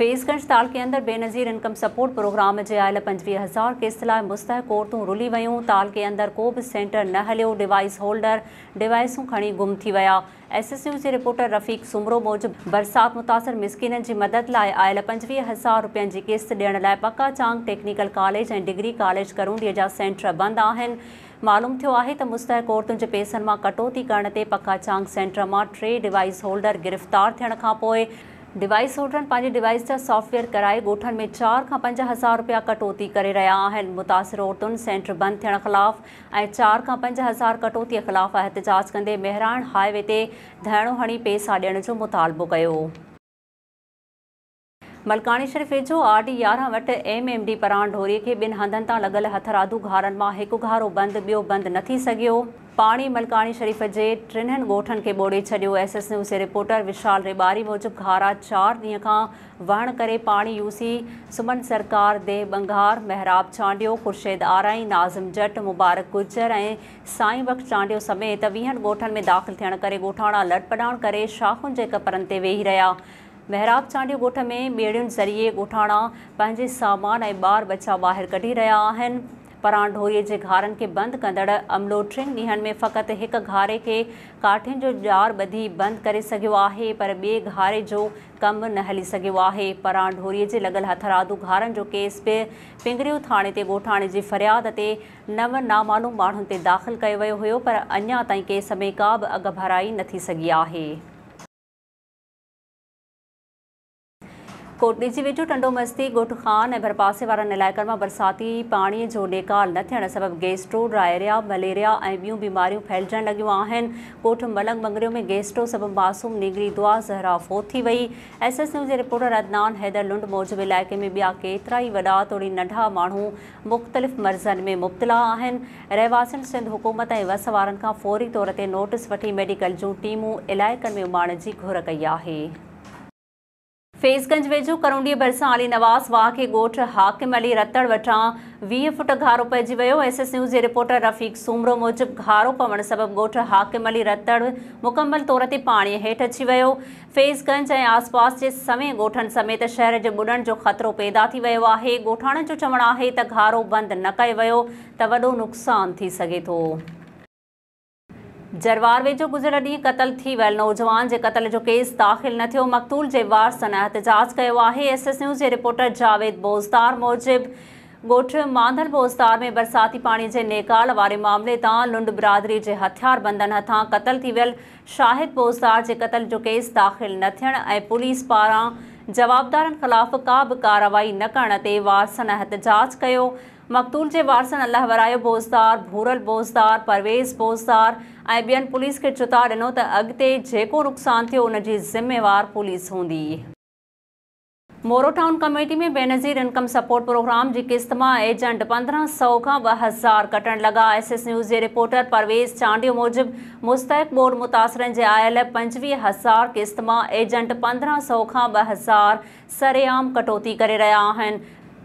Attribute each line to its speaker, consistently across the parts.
Speaker 1: फेसगंज ताल के अंदर बेनज़ीर इनकम सपोर्ट प्रोग्राम के आयल पंजवीह हज़ार किस्त लाइ मुस्तैक औरतूं रुली व्यू ताल के अंदर को भी सेंटर न हलो डिवाइस होल्डर डिवाइसू खी गुम थी विया एस एस यू के रिपोर्टर रफीक सुमरो मूजिब बरसात मुतासर मिसकिननि की मदद लाइ आयल पंजवीह हज़ार रुपियनि की क़िस्त ॾियण लाइ पका चांग टेक्निकल कॉलेज ए डिग्री कॉलेज करूंडी जहाँ सेंटर बंद आहिनि मालूम थो है तो मुस्तक औरतुनि के पैसों में कटौती करण से पक्का चांग सेंटर में टे डिवाइस होल्डर गिरफ़्तार थियण खां डिवाइस होटरनि पंहिंजे डिवाइस जा सॉफ्टवेयर कराए ॻोठनि में चारि खां पंज हज़ार रुपया कटौती करे रहिया आहिनि मुतासिर औरतुनि सेंटर बंदि थियणु ख़िलाफ़ ऐं चारि खां पंज हज़ार कटौतीअ ख़िलाफ़ु एतजाज कंदे मेहराण हाइवे ते धरणो हणी पेसा ॾियण जो मुतालबो कयो मलकाणी शरीफ़ वेझो आर डी यारह वटि एम एम डी ढोरी के बिन हंधन तां लगल हथरादू घारनि मां हिकु घारो बंद ॿियो बंदि न पानी मलकानी शरीफ़ के टिन्हनि ॻोठनि खे ॿोड़े छॾियो एस एस न्यूज़ के रिपोर्टर विशाल रेबारी मूजिब घारा चार ॾींहं खां वहण करे पाणी यूसी सुमन सरकार देव बंगार मेहराब चांडियो ख़ुर्शेद आराई नाज़िम जट मुबारक गुजर ए साईं बख़्श चांडियो समेत वीहनि ॻोठनि में दाख़िल थियण करे लटपडाण करे शाख़ुनि जे कपरनि ते वेही रहा महराब चांडी ॻोठ में ॿेड़ियुनि ज़रिए ॻोठाणा पंहिंजे सामान ऐं ॿार ॿच्चा ॿाहिरि कढी रहिया आहिनि परां ढोरीअ जे घारनि खे बंदि कंदड़ अमलो टिनि ॾींहनि में फ़क़ति हिकु घारे खे काठियुनि जो ॼार ॿधी बंदि करे सघियो आहे पर ॿिए घारे जो कमु न हली सघियो आहे पराणोरीअ जे लॻल हथरादू घारनि जो केस बि पिंगरियूं थाणे ते ॻोठाणे जी फ़रियाद ते नव नामालू माण्हुनि ते दाख़िल कयो वियो हो पर अञा ताईं केस में का बि अॻु भराई न थी सघी आहे कोटिजी विटो टंडो मस्ती ॻोठ ख़ान ऐं भरपासे वारनि इलाइक़नि मां बरसाती पाणीअ जो नेकाल न थियणु सबबु गेस्ट्रो डायरिया मलेरिया ऐं ॿियूं बीमारियूं फहिलजणु लॻियूं आहिनि ॻोठु मलंग मंगरियो में गेस्ट्रो सबब मासूम निगरी दुआ ज़हरा फोत थी वई एस एस एम जी रिपोर्टर अदनान हैदर लुंड मूजिब इलाइक़े में ॿिया केतिरा ई वॾा तोड़ी नंढा माण्हू मुख़्तलिफ़ मर्ज़नि में मुब्तला आहिनि रहवासियुनि सिंध हुकूमत ऐं वस वारनि खां फ़ौरी तौर ते नोटिस वठी मेडिकल जूं टीमूं इलाइक़नि में उभारण जी घुर कई आहे फेसगंज वेझो करोड़ी भरिसां अली नवास वाह खे ॻोठु हाकिम अली रतड़ वटां वीह फुट घारो पइजी वियो एस एस न्यूज़ जे रिपोर्टर रफ़ीक रफ़ीक़ूमरो मूजिबि घारो पवणु सबबु ॻोठु हाकिम अली रतड़ मुकमल तौर ते पाणीअ हेठि अची वियो फेसगंज ऐं आसपास जे सवें ॻोठनि समेत शहर जे ॿुॾण जो ख़तरो पैदा थी वियो आहे ॻोठाणनि जो चवणु आहे त घारो बंदि न कयो वियो त वॾो नुक़सान थी सघे थो जरवार वेझो गुज़िरियल ॾींहुं क़तल थी वियल नौजवान जे क़तल जो केस दाख़िल न थियो मकतूल जे वार सनहत कयो आहे एस एस न्यूज़ जे रिपोर्टर जावेद बोज़दार मूजिबि ॻोठ मांधल बोज़दार में बरसाती पाणीअ जे नेकाल वारे मामले तां लुंड बिरादरी जे हथियार बंदनि हथां क़तल थी वियल शाहिद बोज़दार जे क़तल जो केस दाख़िल न थियणु ऐं पुलिस पारां जवाबदारनि ख़िलाफ़ु का बि कार्रवाई न करण ते वार सनत कयो मकतूल के वारसन अल्लाह वरा बोज़दार भूरल बोज़दार परवेज़ बोज़दार ऐं पुलिस के चुता ॾिनो त अॻिते जेको नुक़सानु थियो हुन जी ज़िम्मेवारु पुलिस हूंदी मोरोटाउन कमेटी में बेनज़ीर इनकम सपोर्ट प्रोग्राम की किस्त में एजेंट पंद्रह सौ का ब हज़ार कटन लगा एस एस न्यूज़ के रिपोर्टर परवेज़ चांडियो मूजिब मुस्तैक बोर्ड मुतासिरीन जे आयल पंजवी हज़ार किस्त में एजेंट पंद्रह सौ का ब हज़ार सरेआम कटौती कर रहा है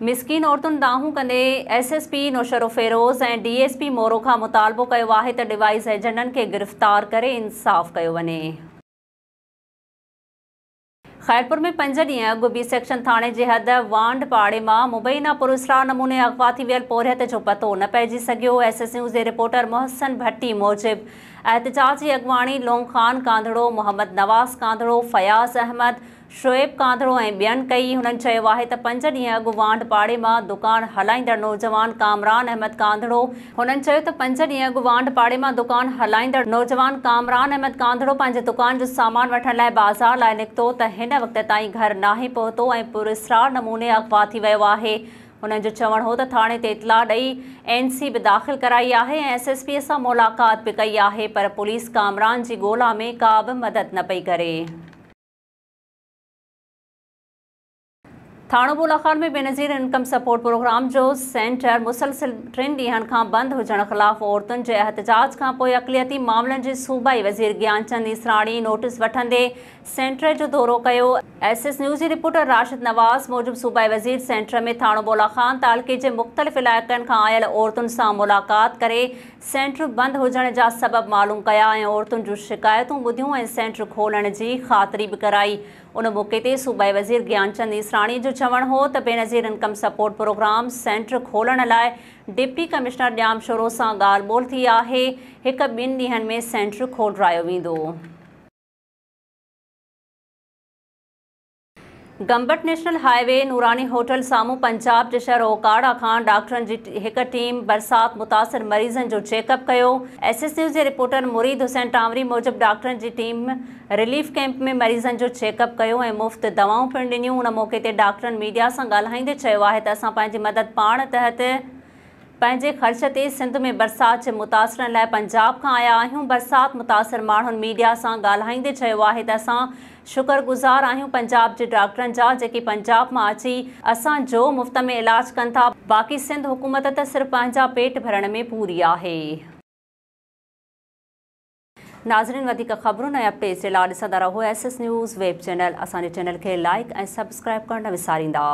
Speaker 1: मिसकिन औरतुनि दाहूं कंदे S S P Naushahro Feroze ऐं डी एस पी मोरो खां मुतालबो कयो आहे त डिवाइस एजेंटनि खे गिरफ़्तार करे इंसाफ़ कयो वञे ख़ैरपुर में पंज ॾींहं अॻु बी सेक्शन थाणे जे हद वांड पाड़े मां मुबैना ना नमूने अगवा थी वियल पोरियत जो पतो न पइजी सघियो एस एस यूज़ जे रिपोर्टर मोहसन भट्टी मूजिब ऐतिजाज जी लोंग ख़ान कांधड़ो मोहम्मद नवाज़ कांधड़ो फ़याज़ अहमद शोएब कांधड़ो ऐं ॿियनि कई हुननि चयो आहे त पंज ॾींहुं अॻु वांड पाड़े मां दुकानु हलाईंदड़ नौजवान कामरान अहमद कांधड़ो हुननि चयो त पंज ॾींहं अॻु वांड पाड़े मां दुकानु हलाईंदड़ नौजवान कामरान अहमद कांधड़ो पंहिंजे दुकान जो सामान वठण लाइ बाज़ारि लाइ निकितो त हिन वक़्त ताईं घर नाहे पहुतो ऐं पूरिसार नमूने अगवा थी वियो आहे हुननि जो चवण हो त थाणे ते इतलाह ॾेई एन सी बि दाख़िल कराई आहे ऐं एस एस पीअ सां मुलाक़ात बि कई आहे पर पुलिस कामरान जी ॻोल्हा में का बि मदद न पई करे थाणोबोलाखान में बेनज़ीर इनकम सपोर्ट प्रोग्राम जो सेंटर मुसलसिल टिनि ॾींहनि खां बंदि हुजण ख़िलाफ़ु औरतुनि जे एहतजाज खां पोइ अक़लीअी मामलनि जे सूबाई वज़ीर ज्ञानचंद इसराणी नोटिस वठंदे सेंटर जो दौरो कयो S S news reporter Rashid Nawaz मूजिब सूबाई वज़ीर सेंटर में ख़ान तालके जे मुख़्तलिफ़ इलाइक़नि खां आयल औरतुनि सां मुलाक़ात करे सेंटर बंदि हुजण जा सबब मालूम कया ऐं औरतुनि जूं शिकायतूं ॿुधियूं ऐं सेंटर खोलण जी ख़ातिरी बि कराई उन मौक़े ते सूबाई वज़ीर ज्ञानचंद ईसराणी जो चवण हो त Benazir income support programme centre खोलण लाइ डिप्टी कमिश्नर ड्याम शोरो सां ॻाल्हि ॿोल थी आहे हिकु ॿिनि ॾींहनि में सेंटर खोलायो वेंदो Gambat national highway Noorani hotel साम्हूं पंजाब जे शहर ओकाड़ा खां डॉक्टरनि जी हिकु टीम बरसाति मुतासिर मरीज़नि जो चेकअप कयो एस एस यू जे रिपोर्टर मुरीद हुसैन टांवरी मूजिबि डॉक्टरनि जी टीम रिलीफ कैंप में मरीज़नि जो चेकअप कयो ऐं मुफ़्ति दवाऊं पिणु ॾिनियूं उन मौक़े ते डॉक्टरनि मीडिया सां ॻाल्हाईंदे चयो आहे त असां पंहिंजी मदद पाण तहत पंहिंजे ख़र्च ते सिंध में बरसाति जे मुतासिरनि लाइ पंजाब खां आया आहियूं बरसाति मुतासिर माण्हुनि मीडिया सां ॻाल्हाईंदे चयो आहे त असां शुक्रगुज़ार आहियूं पंजाब जे डॉक्टरनि जा जेके पंजाब मां अची असांजो मुफ़्त में इलाजु कनि था बाक़ी सिंध हुकूमत त सिर्फ़ु पंहिंजा पेट भरण में पूरी आहे नाज़रीन वधीक ख़बरुनि ऐं अपडेट्स जे लाइ ॾिसंदा रहो S S news web channel असांजे चैनल खे लाइक ऐं सब्सक्राइब करणु विसारींदा